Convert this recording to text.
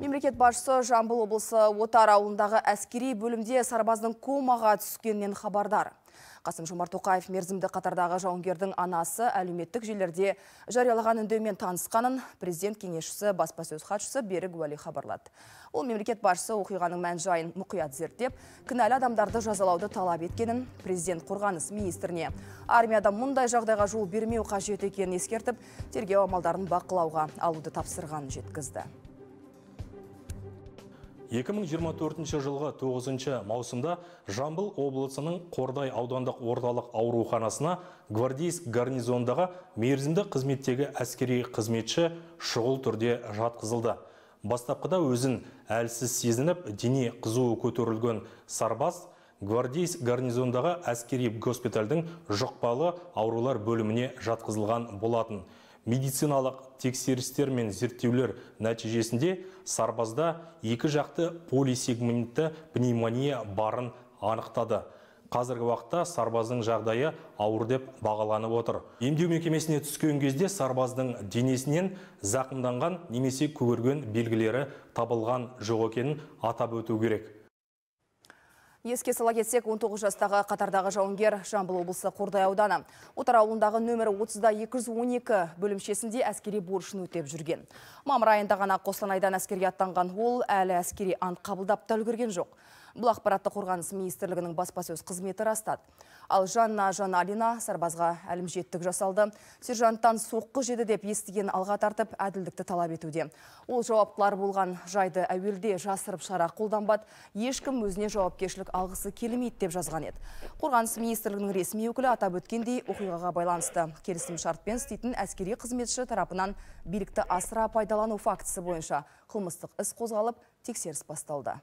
Мемлекет басшысы Жамбыл облысы Отар ауылындағы әскери бөлімде сарбаздың комаға түскенінен хабардар. Қасым Жомарт Тоқаев мерзімді қатардағы жауынгердің анасы әлеуметтік желілерде жариялаған үндеумен танысқанын президент кеңесшісі баспасөз хатшысы Берік Уәли хабарлады. Ол мемлекет басшысы оқиғаның мән-жайын мұқият зерттеп, кінәлі адамдарды жазалауды талап еткенін президент қорғаныс министріне армияда мұндай жағдайға жол бермеу қажет екенін ескертіп, тергеу амалдарын бақылауға алуды тапсырғанын жеткізді. 2024 жылғы 9 маусымда Жамбыл облысының Қордай аудандық орталық ауруханасына гвардейск гарнизондағы мерзімді қызметтегі әскери қызметші шұғыл түрде жатқызылды. Бастапқыда өзін әлсіз сезініп, дене қызуы көтерілген сарбас, гвардейск гарнизондағы әскери госпитальдің жұқпалы аурулар бөліміне жатқызылған болатын медициналық тексерістер мен зерттеулер нәтижесінде сарбазда екі жақты полисегментті пневмония барын анықтады қазіргі уақытта сарбаздың жағдайы ауыр деп бағаланып отыр емдеу мекемесіне түскен кезде сарбаздың денесінен зақымданған немесе көгерген белгілері табылған жоқ екенін атап өту керек Еске сала кетсек, 19 жастағы қатардағы жауынгер Жамбыл облысы Қордай ауданы. Отар ауылындағы нөмірі 30-да 212 бөлімшесінде әскери борышын өтеп жүрген. Мамыр айында ғана Қостанайдан әскерге аттанған ол әлі әскери ант қабылдап та үлгерген жоқ бұл ақпаратты қорғаныс министрлігінің баспасөз қызметі растады ал жанна жаналина сарбазға әлімжеттік жасалды сержанттан соққы жеді деп естіген алға тартып әділдікті талап етуде ол жауаптылар болған жайды әуелде жасырып шара қолданбады ешкім өзіне жауапкершілік алғысы келмейді деп жазған еді қорғаныс министрлігінің ресми өкілі атап өткендей оқиғаға байланысты келісім шартпен істейтін әскери қызметші тарапынан билікті асыра пайдалану фактісі бойынша қылмыстық іс қозғалып тексеріс басталды